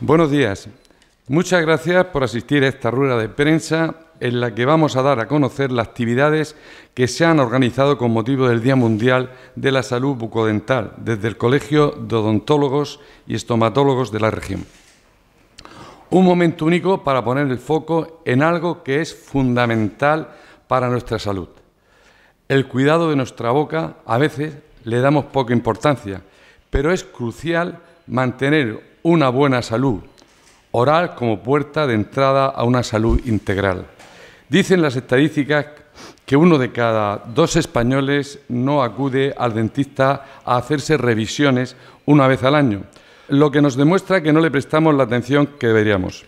Buenos días. Muchas gracias por asistir a esta rueda de prensa en la que vamos a dar a conocer las actividades que se han organizado con motivo del Día Mundial de la Salud Bucodental desde el Colegio de Odontólogos y Estomatólogos de la región. Un momento único para poner el foco en algo que es fundamental para nuestra salud. El cuidado de nuestra boca a veces le damos poca importancia, pero es crucial mantener una buena salud, oral como puerta de entrada a una salud integral. Dicen las estadísticas que uno de cada dos españoles no acude al dentista a hacerse revisiones una vez al año, lo que nos demuestra que no le prestamos la atención que deberíamos.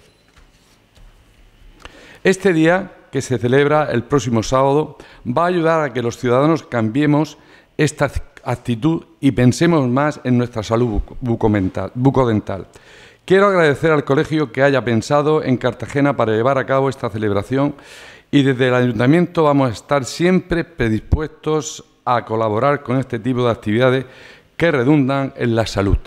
Este día, que se celebra el próximo sábado, va a ayudar a que los ciudadanos cambiemos esta actitud y pensemos más en nuestra salud bucodental. Quiero agradecer al colegio que haya pensado en Cartagena para llevar a cabo esta celebración y desde el ayuntamiento vamos a estar siempre predispuestos a colaborar con este tipo de actividades que redundan en la salud.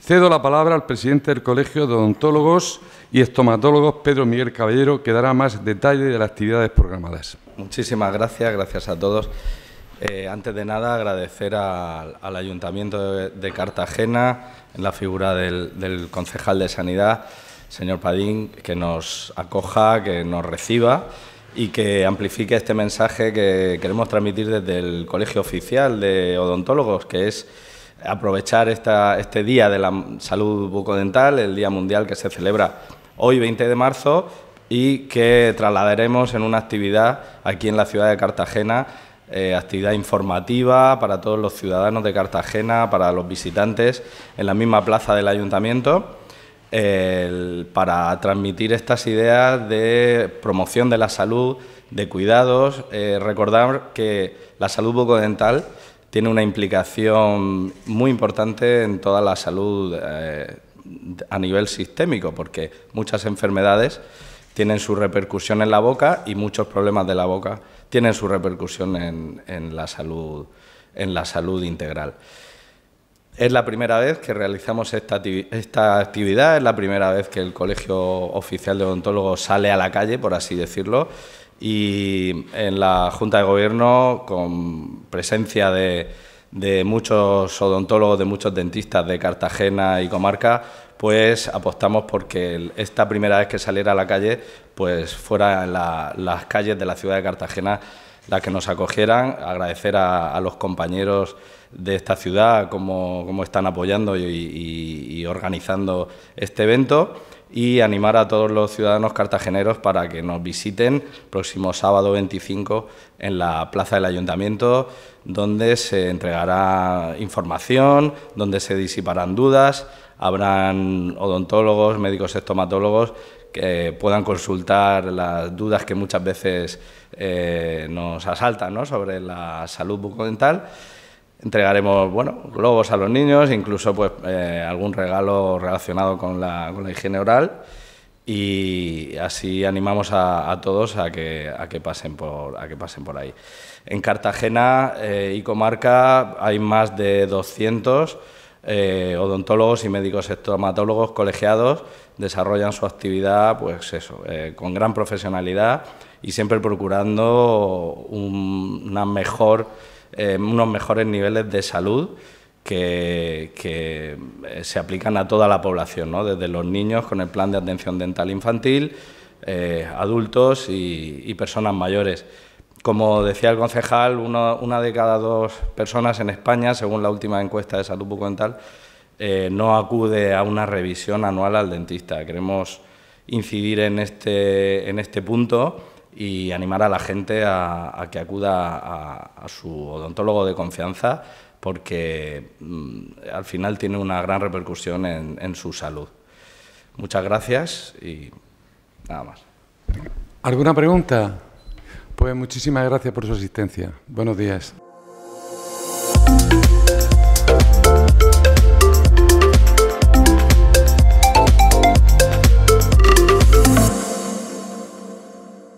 Cedo la palabra al presidente del Colegio de Odontólogos y Estomatólogos, Pedro Miguel Caballero, que dará más detalle de las actividades programadas. Muchísimas gracias, gracias a todos. Eh, antes de nada, agradecer al Ayuntamiento de, Cartagena, en la figura del, concejal de Sanidad, señor Padín, que nos acoja, que nos reciba y que amplifique este mensaje que queremos transmitir desde el Colegio Oficial de Odontólogos, que es aprovechar este Día de la Salud Bucodental, el Día Mundial que se celebra hoy, 20 de marzo, y que trasladaremos en una actividad aquí en la ciudad de Cartagena eh, actividad informativa para todos los ciudadanos de Cartagena, para los visitantes, en la misma plaza del ayuntamiento, para transmitir estas ideas de promoción de la salud, de cuidados, eh, recordar que la salud bucodental tiene una implicación muy importante en toda la salud eh, a nivel sistémico, porque muchas enfermedades tienen su repercusión en la boca y muchos problemas de la boca tienen su repercusión en, la, salud, integral. Es la primera vez que realizamos esta actividad, es la primera vez que el Colegio Oficial de Odontólogos sale a la calle, por así decirlo, y en la Junta de Gobierno, con presencia de, de muchos odontólogos, de muchos dentistas de Cartagena y comarca, pues apostamos porque esta primera vez que saliera a la calle, pues fuera la, las calles de la ciudad de Cartagena las que nos acogieran, agradecer a, los compañeros de esta ciudad cómo, están apoyando y organizando este evento y animar a todos los ciudadanos cartageneros para que nos visiten próximo sábado 25 en la Plaza del Ayuntamiento, donde se entregará información, donde se disiparán dudas, habrán odontólogos, médicos estomatólogos que puedan consultar las dudas que muchas veces eh, nos asaltan sobre la salud bucodental entregaremos bueno, globos a los niños, incluso pues, eh, algún regalo relacionado con la, con higiene oral y así animamos a, todos a que, a que, pasen por, a que pasen por ahí. En Cartagena eh, y comarca hay más de 200 eh, odontólogos y médicos estomatólogos colegiados desarrollan su actividad pues eso, con gran profesionalidad y siempre procurando una mejor eh, unos mejores niveles de salud que, eh, se aplican a toda la población, ¿no? desde los niños con el plan de atención dental infantil, eh, adultos y, personas mayores. Como decía el concejal, una de cada dos personas en España, según la última encuesta de salud bucodental, no acude a una revisión anual al dentista. Queremos incidir en este, este punto y animar a la gente a, que acuda a, su odontólogo de confianza porque mm, al final tiene una gran repercusión en su salud. Muchas gracias y nada más. ¿Alguna pregunta? Pues muchísimas gracias por su asistencia. Buenos días.